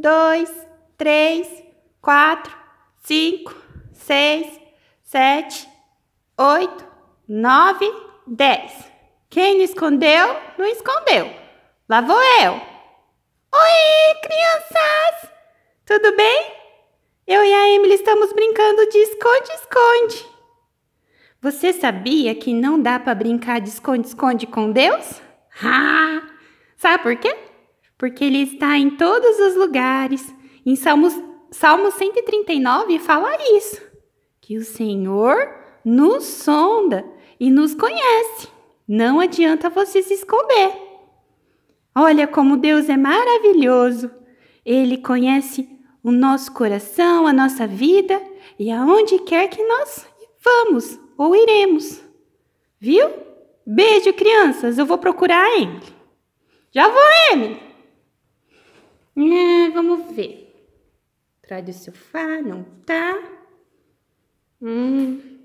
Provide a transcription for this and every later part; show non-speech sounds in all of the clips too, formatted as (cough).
dois, três, quatro, cinco, seis, sete, oito, nove, dez. Quem não escondeu, não escondeu. Lá vou eu. Oi, crianças! Tudo bem? Eu e a Emily estamos brincando de esconde-esconde. Você sabia que não dá para brincar de esconde-esconde com Deus? Ah! Sabe por quê? porque ele está em todos os lugares. Em Salmos, Salmo 139 fala isso: que o Senhor nos sonda e nos conhece. Não adianta você se esconder. Olha como Deus é maravilhoso. Ele conhece o nosso coração, a nossa vida e aonde quer que nós vamos ou iremos. Viu? Beijo, crianças. Eu vou procurar ele. Já vou, Emily! Ah, vamos ver. Atrás do sofá, não tá. Hum.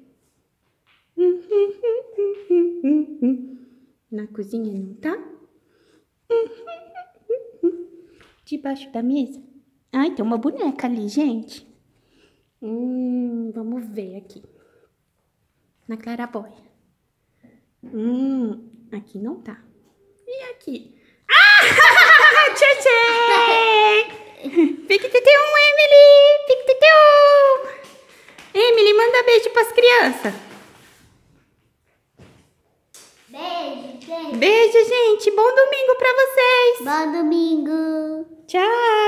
Na cozinha não tá? Debaixo da mesa? Ai, tem uma boneca ali, gente. Hum, vamos ver aqui. Na claraboia. Hum, aqui não tá. E aqui? Ah! (laughs) para tipo as crianças. Beijo, beijo. Beijo, gente. Bom domingo para vocês. Bom domingo. Tchau.